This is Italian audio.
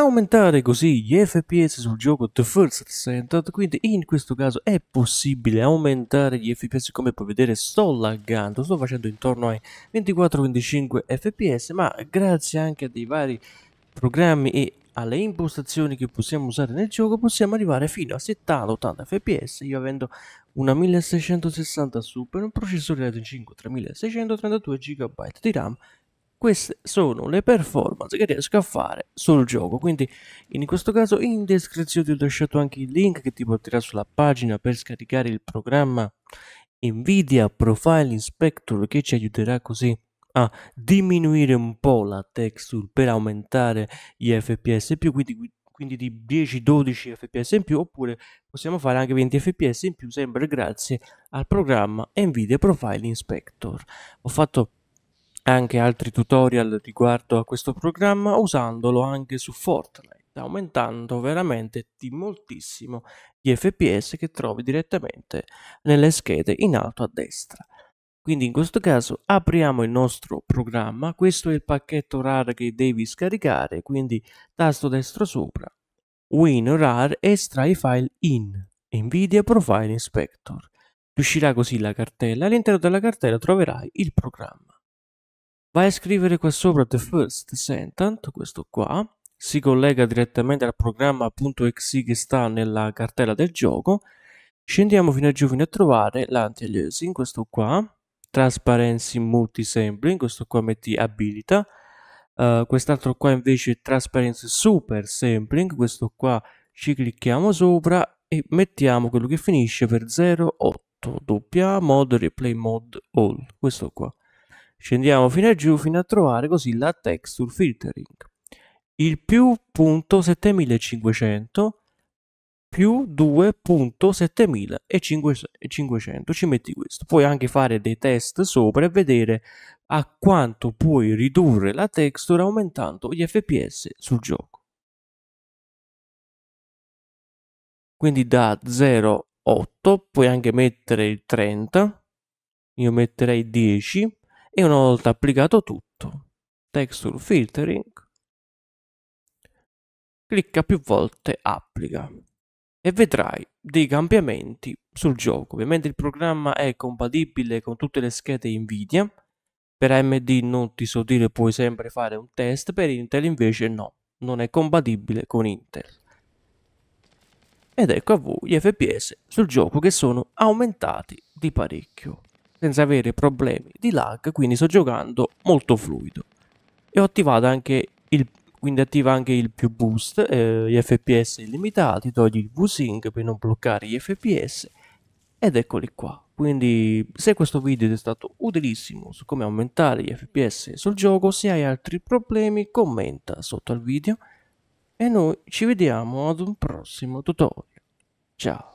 aumentare così gli FPS sul gioco The First 60 quindi in questo caso è possibile aumentare gli FPS come puoi vedere sto laggando sto facendo intorno ai 24-25 FPS ma grazie anche a dei vari programmi e alle impostazioni che possiamo usare nel gioco possiamo arrivare fino a 70-80 fps io avendo una 1660 super un processore Ryzen 5 3632 GB di RAM queste sono le performance che riesco a fare sul gioco quindi in questo caso in descrizione ti ho lasciato anche il link che ti porterà sulla pagina per scaricare il programma Nvidia Profile Inspector che ci aiuterà così a diminuire un po' la texture per aumentare gli fps più quindi quindi di 10-12 fps in più oppure possiamo fare anche 20 fps in più sempre grazie al programma Nvidia Profile Inspector. Ho fatto anche altri tutorial riguardo a questo programma usandolo anche su Fortnite aumentando veramente di moltissimo gli fps che trovi direttamente nelle schede in alto a destra quindi in questo caso apriamo il nostro programma questo è il pacchetto RAR che devi scaricare quindi tasto destro sopra win RAR estrai i file in nvidia profile inspector uscirà così la cartella all'interno della cartella troverai il programma vai a scrivere qua sopra the first sentant, questo qua, si collega direttamente al programma.exe che sta nella cartella del gioco, scendiamo fino a giù fino a trovare l'anti-aliasing, questo qua, transparency multi-sampling questo qua metti abilita, uh, quest'altro qua invece transparency super sampling, questo qua ci clicchiamo sopra e mettiamo quello che finisce per 08, doppia mod, replay mod all, questo qua. Scendiamo fino a giù fino a trovare così la texture filtering. Il più punto 7500 più 2.7500 ci metti questo puoi anche fare dei test sopra e vedere a quanto puoi ridurre la texture aumentando gli fps sul gioco quindi da 0.8 puoi anche mettere il 30 io metterei 10 e una volta applicato tutto, Texture Filtering, clicca più volte Applica e vedrai dei cambiamenti sul gioco. Ovviamente il programma è compatibile con tutte le schede Nvidia, per AMD non ti so dire puoi sempre fare un test, per Intel invece no, non è compatibile con Intel. Ed ecco a voi gli FPS sul gioco che sono aumentati di parecchio senza avere problemi di lag, quindi sto giocando molto fluido. E ho attivato anche il quindi attiva anche il più boost, eh, gli FPS illimitati, togli il v per non bloccare gli FPS ed eccoli qua. Quindi se questo video ti è stato utilissimo su come aumentare gli FPS sul gioco, se hai altri problemi commenta sotto al video e noi ci vediamo ad un prossimo tutorial. Ciao!